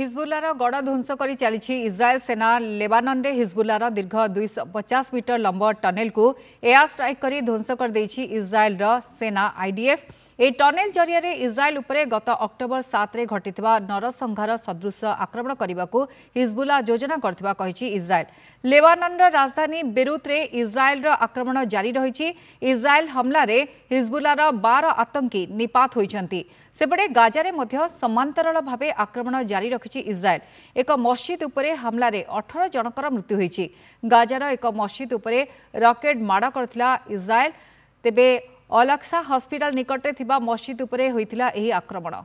हिजबुल्लार गड़ ध्वंस कर चली इज्राएल सेना लेबानन में हिजबुल्लार दीर्घ दुई पचास मीटर लंब टनेल को एयार स्ट्राइक कर ध्वंस कर इज्राएल सेना आईडीएफ ଏହି ଟନେଲ ଜରିଆରେ ଇସ୍ରାଏଲ ଉପରେ ଗତ ଅକ୍ଟୋବର ସାତରେ ଘଟିଥିବା ନରସଂହାର ସଦୃଶ ଆକ୍ରମଣ କରିବାକୁ ହିଜବୁଲା ଯୋଜନା କରିଥିବା କହିଛି ଇସ୍ରାଏଲ ଲେବାନନର ରାଜଧାନୀ ବେରୁତରେ ଇସ୍ରାଏଲର ଆକ୍ରମଣ ଜାରି ରହିଛି ଇସ୍ରାଏଲ ହମଲାରେ ହିଜବୁଲାର ବାର ଆତଙ୍କୀ ନିପାତ ହୋଇଛନ୍ତି ସେପଟେ ଗାଜାରେ ମଧ୍ୟ ସମାନ୍ତରାଳ ଭାବେ ଆକ୍ରମଣ ଜାରି ରଖିଛି ଇସ୍ରାଏଲ ଏକ ମସ୍ଜିଦ୍ ଉପରେ ହାମଲାରେ ଅଠର ଜଣଙ୍କର ମୃତ୍ୟୁ ହୋଇଛି ଗାଜାର ଏକ ମସ୍ଜିଦ୍ ଉପରେ ରକେଟ୍ ମାଡ଼ କରିଥିଲା ଇସ୍ରାଏଲ ତେବେ ଅଲକ୍ସା ହସ୍ପିଟାଲ ନିକଟରେ ଥିବା ମସ୍ଜିଦ୍ ଉପରେ ହୋଇଥିଲା ଏହି ଆକ୍ରମଣ